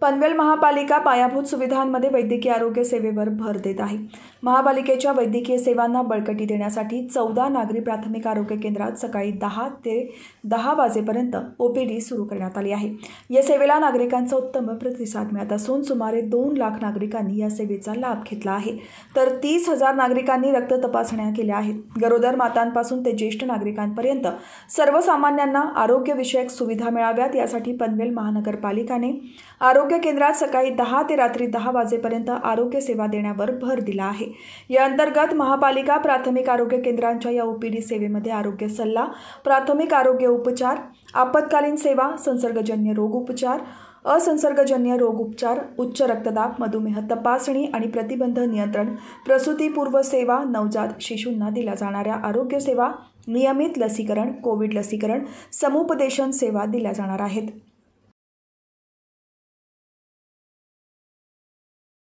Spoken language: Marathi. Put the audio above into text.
पनवेल महापालिका पायाभूत सुविधांमध्ये वैद्यकीय आरोग्य सेवेवर भर देत आहे महापालिकेच्या वैद्यकीय सेवांना बळकटी देण्यासाठी चौदा नागरी प्राथमिक आरोग्य केंद्रात सकाळी दहा ते दहा वाजेपर्यंत ओपीडी सुरू करण्यात आली आहे या सेवेला नागरिकांचा उत्तम प्रतिसाद मिळत असून सुमारे दोन लाख नागरिकांनी या सेवेचा लाभ घेतला आहे तर तीस हजार नागरिकांनी रक्त तपासण्या केल्या आहेत गरोदर मातांपासून ते ज्येष्ठ नागरिकांपर्यंत सर्वसामान्यांना आरोग्यविषयक सुविधा मिळाव्यात यासाठी पनवेल महानगरपालिकाने आरोग्य आरोग्य केंद्रात सकाळी दहा ते रात्री दहा वाजेपर्यंत आरोग्य सेवा देण्यावर भर दिला आहे या अंतर्गत महापालिका प्राथमिक आरोग्य केंद्रांच्या या ओपीडी सेवेमध्ये आरोग्य सल्ला प्राथमिक आरोग्य उपचार आपत्कालीन सेवा संसर्गजन्य रोग उपचार असंसर्गजन्य रोग उपचार उच्च रक्तदाब मधुमेह तपासणी आणि प्रतिबंध नियंत्रण प्रसूतीपूर्व सेवा नवजात शिशूंना दिल्या जाणाऱ्या आरोग्य सेवा नियमित लसीकरण कोविड लसीकरण समुपदेशन सेवा दिल्या जाणार आहेत